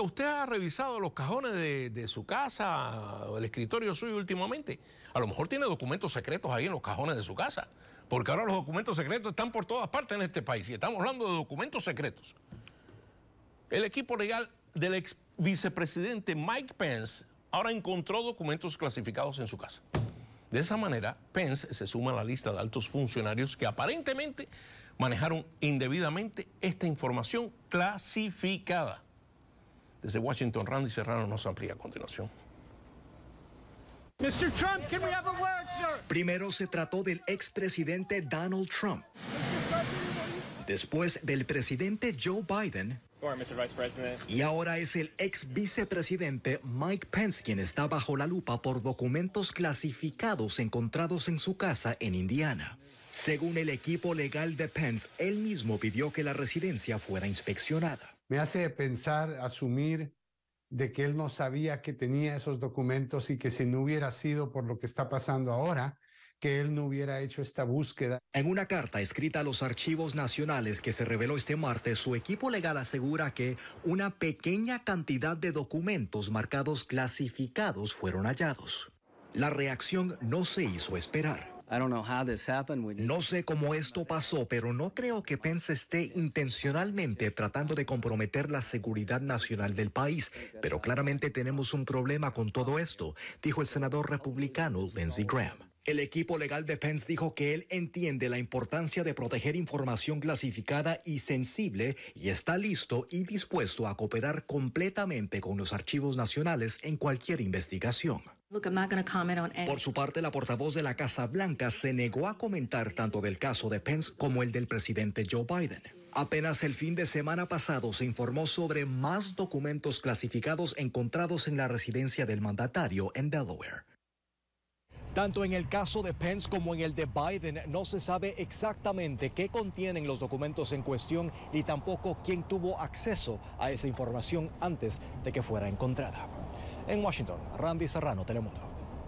¿usted ha revisado los cajones de, su casa el escritorio suyo últimamente? A lo mejor tiene documentos secretos ahí en los cajones de su casa, porque ahora los documentos secretos están por todas partes en este país y estamos hablando de documentos secretos. El equipo legal del ex vicepresidente Mike Pence ahora encontró documentos clasificados en su casa. De esa manera, Pence se suma a la lista de altos funcionarios que aparentemente manejaron indebidamente esta información clasificada. Desde Washington, Randy Serrano nos amplía a continuación. Mr. Trump, can we have a word, sir? Primero se trató del expresidente Donald Trump. Después del presidente Joe Biden. Y ahora es el ex vicepresidente Mike Pence quien está bajo la lupa por documentos clasificados encontrados en su casa en Indiana. Según el equipo legal de Pence, él mismo pidió que la residencia fuera inspeccionada. Me hace pensar, asumir de que él no sabía que tenía esos documentos y que si no hubiera sido por lo que está pasando ahora, que él no hubiera hecho esta búsqueda. En una carta escrita a los archivos nacionales que se reveló este martes, su equipo legal asegura que una pequeña cantidad de documentos marcados clasificados fueron hallados. La reacción no se hizo esperar. No sé cómo esto pasó, pero no creo que Pence esté intencionalmente tratando de comprometer la seguridad nacional del país, pero claramente tenemos un problema con todo esto, dijo el senador republicano Lindsey Graham. El equipo legal de Pence dijo que él entiende la importancia de proteger información clasificada y sensible y está listo y dispuesto a cooperar completamente con los archivos nacionales en cualquier investigación. Por su parte, la portavoz de la Casa Blanca se negó a comentar tanto del caso de Pence como el del presidente Joe Biden. Apenas el fin de semana pasado se informó sobre más documentos clasificados encontrados en la residencia del mandatario en Delaware. Tanto en el caso de Pence como en el de Biden no se sabe exactamente qué contienen los documentos en cuestión y tampoco quién tuvo acceso a esa información antes de que fuera encontrada. En Washington, Randy Serrano, Telemundo.